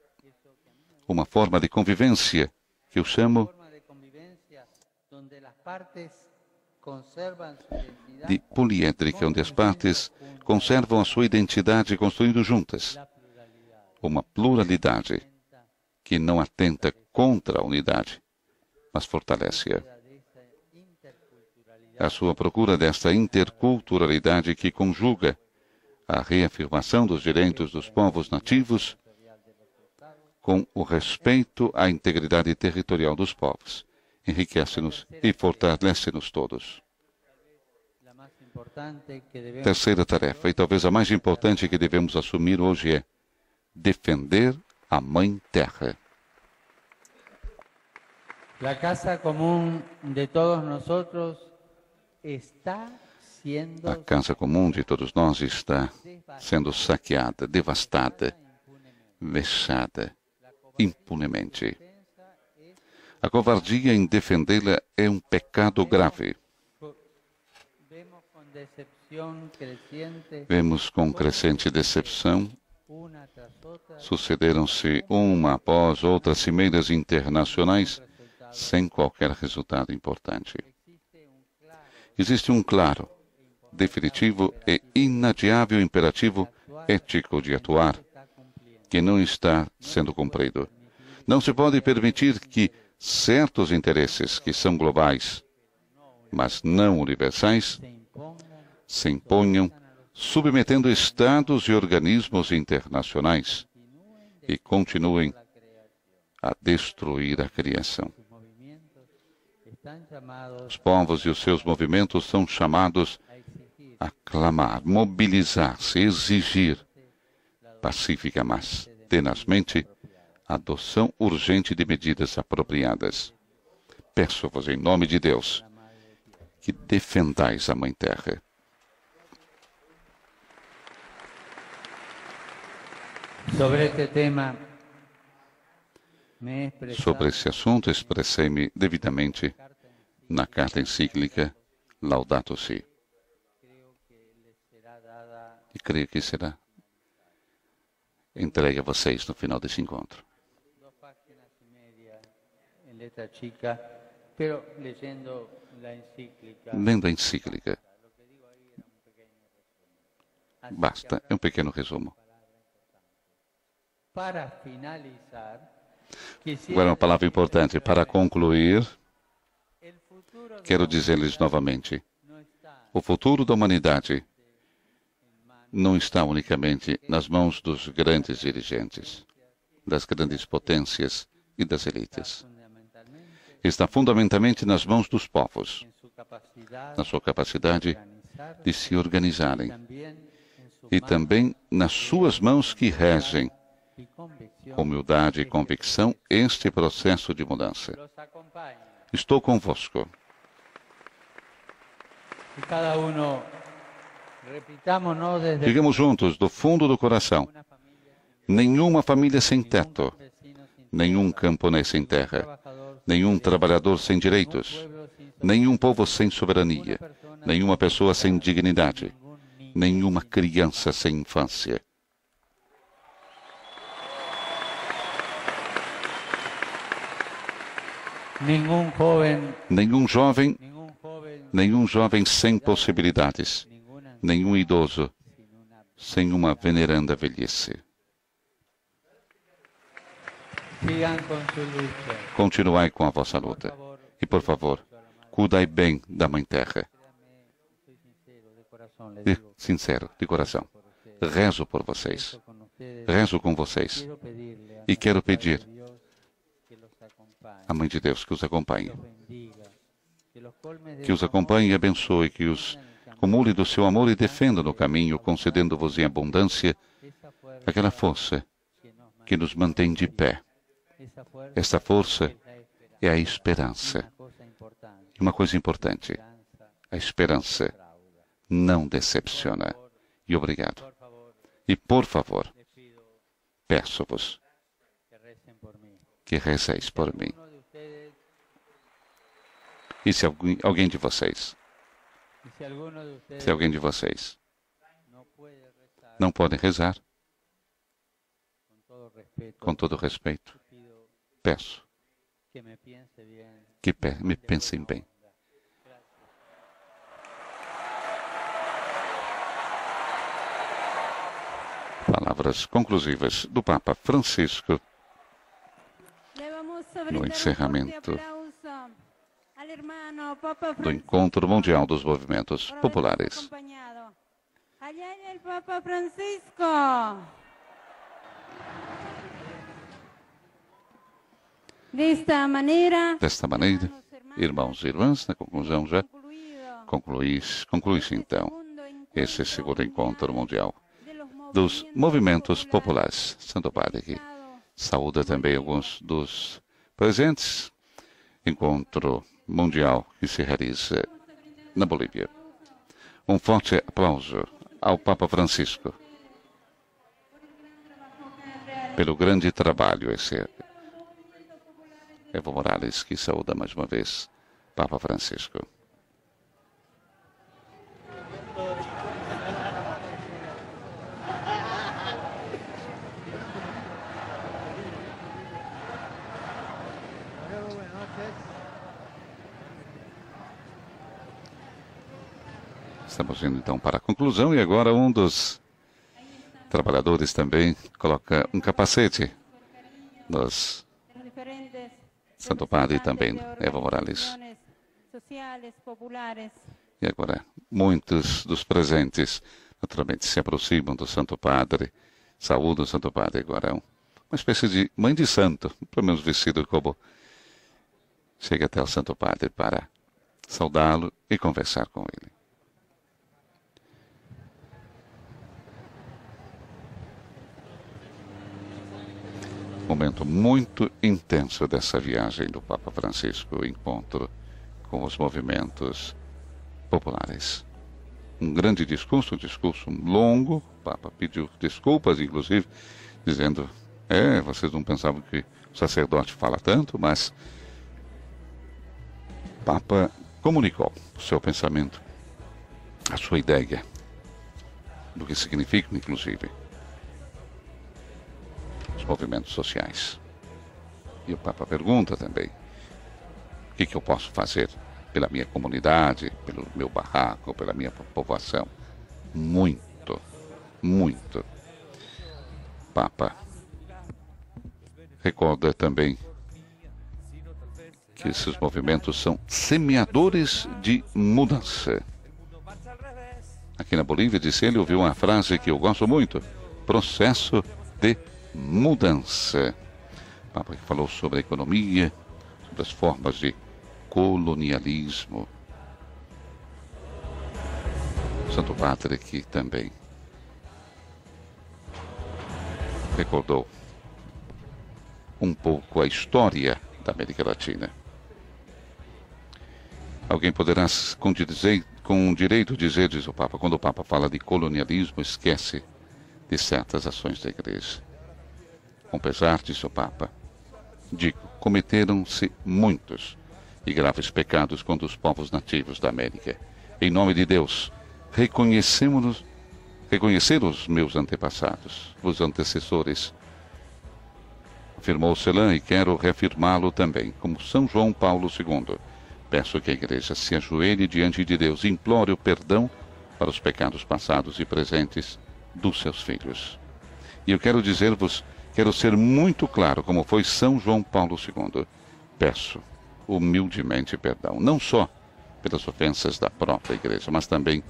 uma forma de convivência que eu chamo de poliédrica, onde as partes conservam a sua identidade construindo juntas uma pluralidade que não atenta contra a unidade, mas fortalece-a. A sua procura desta interculturalidade que conjuga a reafirmação dos direitos dos povos nativos com o respeito à integridade territorial dos povos. Enriquece-nos e fortalece-nos todos. Terceira tarefa, e talvez a mais importante que devemos assumir hoje, é defender a Mãe Terra. A casa comum de todos nós está a casa comum de todos nós está sendo saqueada, devastada, vexada, impunemente. A covardia em defendê-la é um pecado grave. Vemos com crescente decepção sucederam-se uma após outra cimeiras internacionais sem qualquer resultado importante. Existe um claro, definitivo e inadiável imperativo ético de atuar que não está sendo cumprido. Não se pode permitir que certos interesses que são globais, mas não universais, se imponham, submetendo estados e organismos internacionais e continuem a destruir a criação. Os povos e os seus movimentos são chamados a clamar, mobilizar-se, exigir pacífica, mas tenazmente, a adoção urgente de medidas apropriadas. Peço-vos, em nome de Deus, que defendais a Mãe Terra. Sobre este tema, Sobre esse assunto, expressei-me devidamente na carta encíclica Laudato Si. E creio que será entregue a vocês no final desse encontro. Lendo a encíclica, basta, é um pequeno resumo. Agora, uma palavra importante. Para concluir, quero dizer-lhes novamente: o futuro da humanidade não está unicamente nas mãos dos grandes dirigentes, das grandes potências e das elites. Está fundamentalmente nas mãos dos povos, na sua capacidade de se organizarem e também nas suas mãos que regem com humildade e convicção este processo de mudança. Estou convosco. E cada um Digamos juntos, do fundo do coração: nenhuma família sem teto, nenhum camponês sem terra, nenhum trabalhador sem direitos, nenhum povo sem soberania, nenhuma pessoa sem dignidade, nenhuma criança sem infância. Nenhum jovem, nenhum jovem sem possibilidades, nenhum idoso sem uma veneranda velhice. Continuai com a vossa luta. E, por favor, cuidai bem da Mãe Terra. De, sincero, de coração. Rezo por vocês. Rezo com vocês. E quero pedir à Mãe de Deus que os acompanhe. Que os acompanhe e abençoe, que os acumule do seu amor e defenda no caminho, concedendo-vos em abundância aquela força que nos mantém de pé. Esta força é a esperança. E uma coisa importante: a esperança não decepciona. E obrigado. E por favor, peço-vos que rezeis por mim. E se alguém de vocês se alguém de vocês não pode rezar, com todo respeito, peço que me pensem bem. Palavras conclusivas do Papa Francisco no encerramento do Encontro Mundial dos Movimentos Populares. Desta maneira, irmãos e irmãs, na conclusão já concluís, se então esse segundo encontro mundial dos movimentos populares. Santo Padre aqui saúda também alguns dos presentes. Encontro mundial que se realiza na Bolívia. Um forte aplauso ao Papa Francisco pelo grande trabalho esse Evo Morales, que saúda mais uma vez Papa Francisco. Estamos indo então para a conclusão e agora um dos trabalhadores também coloca um capacete nos Santo Padre também, Eva Morales. E agora, muitos dos presentes naturalmente se aproximam do Santo Padre, saúdam o Santo Padre agora. Uma espécie de mãe de santo, pelo menos vestido como. Chega até o Santo Padre para saudá-lo e conversar com ele. momento muito intenso dessa viagem do Papa Francisco, encontro com os movimentos populares. Um grande discurso, um discurso longo. O Papa pediu desculpas, inclusive, dizendo: É, vocês não pensavam que o sacerdote fala tanto, mas o Papa comunicou o seu pensamento, a sua ideia, do que significa, inclusive, movimentos sociais. E o Papa pergunta também: o que, que eu posso fazer pela minha comunidade, pelo meu barraco, pela minha povoação? Muito, muito. Papa recorda também que esses movimentos são semeadores de mudança. Aqui na Bolívia, disse ele, ouviu uma frase que eu gosto muito: processo de mudança. O Papa falou sobre a economia, sobre as formas de colonialismo. Santo Padre aqui também recordou um pouco a história da América Latina. Alguém poderá com, dizer, com direito dizer, diz o Papa, quando o Papa fala de colonialismo, esquece de certas ações da Igreja de disso, Papa, digo, cometeram-se muitos e graves pecados contra os povos nativos da América. Em nome de Deus, reconhecemos-nos, reconhecer os meus antepassados, os antecessores. Afirmou Celan e quero reafirmá-lo também, como São João Paulo II. Peço que a Igreja se ajoelhe diante de Deus e implore o perdão para os pecados passados e presentes dos seus filhos. E eu quero dizer-vos Quero ser muito claro, como foi São João Paulo II. Peço humildemente perdão, não só pelas ofensas da própria igreja, mas também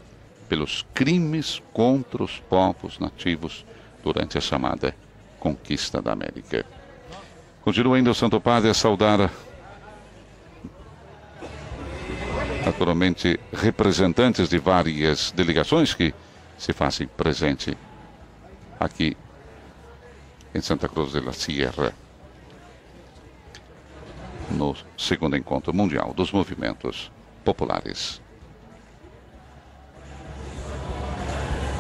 pelos crimes contra os povos nativos durante a chamada conquista da América. Continua ainda o Santo Padre a saudar naturalmente representantes de várias delegações que se fazem presente aqui em Santa Cruz de la Sierra, no segundo encontro mundial dos movimentos populares.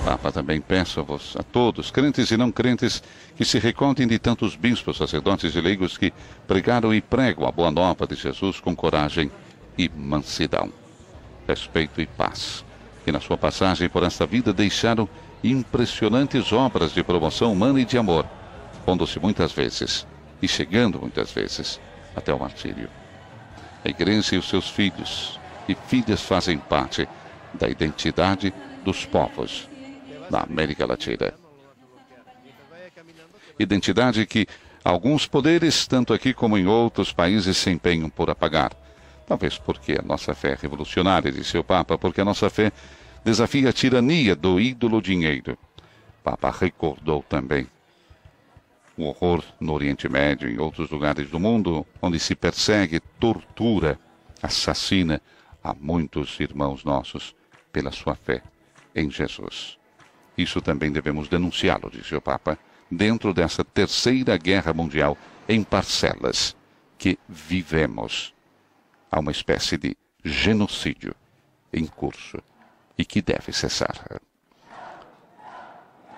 Papa também peço a, vos, a todos, crentes e não crentes, que se recontem de tantos bispos, sacerdotes e leigos que pregaram e pregam a boa nova de Jesus com coragem e mansidão, respeito e paz, que na sua passagem por esta vida deixaram impressionantes obras de promoção humana e de amor, opondo-se muitas vezes e chegando muitas vezes até o martírio. A igreja e os seus filhos e filhas fazem parte da identidade dos povos da América Latina. Identidade que alguns poderes, tanto aqui como em outros países, se empenham por apagar. Talvez porque a nossa fé é revolucionária, disse o Papa, porque a nossa fé desafia a tirania do ídolo dinheiro. Papa recordou também o horror no Oriente Médio e em outros lugares do mundo, onde se persegue, tortura, assassina a muitos irmãos nossos pela sua fé em Jesus. Isso também devemos denunciá-lo, disse o Papa, dentro dessa terceira guerra mundial em parcelas que vivemos. Há uma espécie de genocídio em curso e que deve cessar.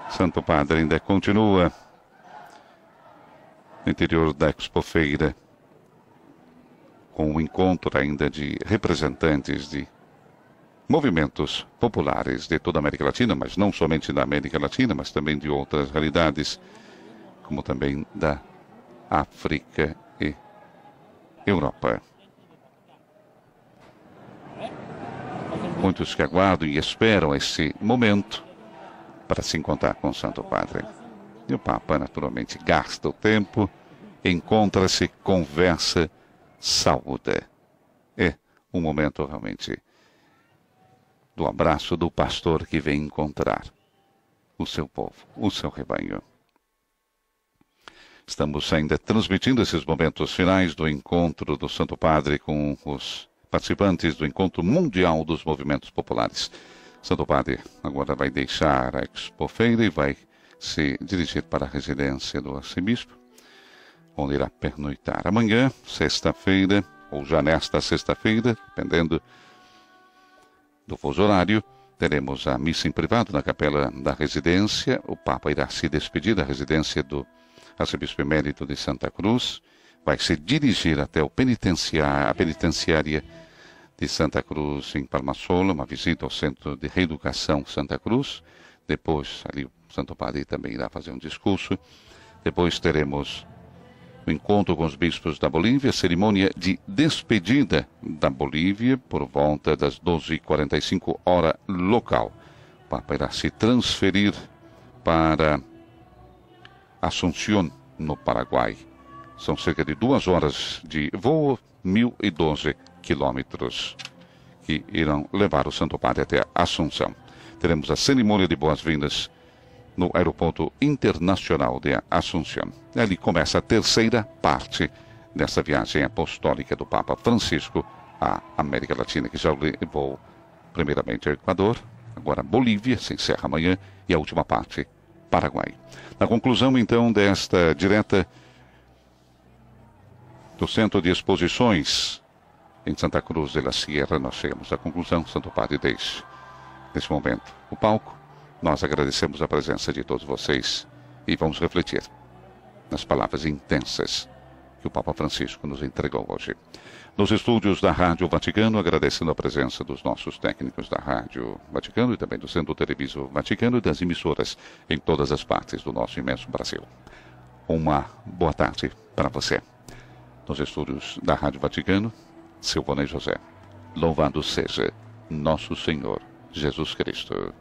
Santo Padre ainda continua interior da Expo Feira, com o um encontro ainda de representantes de movimentos populares de toda a América Latina, mas não somente da América Latina, mas também de outras realidades, como também da África e Europa. Muitos que aguardam e esperam esse momento para se encontrar com o Santo Padre. E o Papa, naturalmente, gasta o tempo encontra-se, conversa, saúda. É um momento realmente do abraço do pastor que vem encontrar o seu povo, o seu rebanho. Estamos ainda transmitindo esses momentos finais do encontro do Santo Padre com os participantes do Encontro Mundial dos Movimentos Populares. Santo Padre agora vai deixar a expofeira e vai se dirigir para a residência do arcebispo onde irá pernoitar. Amanhã, sexta-feira, ou já nesta sexta-feira, dependendo do fuso horário, teremos a missa em privado na capela da residência. O Papa irá se despedir da residência do arcebispo emérito de Santa Cruz. Vai se dirigir até o penitenciário, a penitenciária de Santa Cruz em Palmasola, uma visita ao Centro de Reeducação Santa Cruz. Depois, ali, o Santo Padre também irá fazer um discurso. Depois teremos o encontro com os bispos da Bolívia, cerimônia de despedida da Bolívia por volta das 12h45 hora local. O Papa irá se transferir para Assunción, no Paraguai. São cerca de duas horas de voo, 1.012 quilômetros, que irão levar o Santo Padre até Assunção. Teremos a cerimônia de boas-vindas no Aeroporto Internacional de Assunção. Ali começa a terceira parte dessa viagem apostólica do Papa Francisco à América Latina, que já levou primeiramente ao Equador, agora Bolívia, se encerra amanhã, e a última parte, Paraguai. Na conclusão, então, desta direta do Centro de Exposições em Santa Cruz de la Sierra, nós chegamos à conclusão, Santo Padre deixa, neste momento, o palco nós agradecemos a presença de todos vocês e vamos refletir nas palavras intensas que o Papa Francisco nos entregou hoje. Nos estúdios da Rádio Vaticano, agradecendo a presença dos nossos técnicos da Rádio Vaticano e também do Centro Televisão Vaticano e das emissoras em todas as partes do nosso imenso Brasil. Uma boa tarde para você. Nos estúdios da Rádio Vaticano, Silvone José. Louvado seja nosso Senhor Jesus Cristo.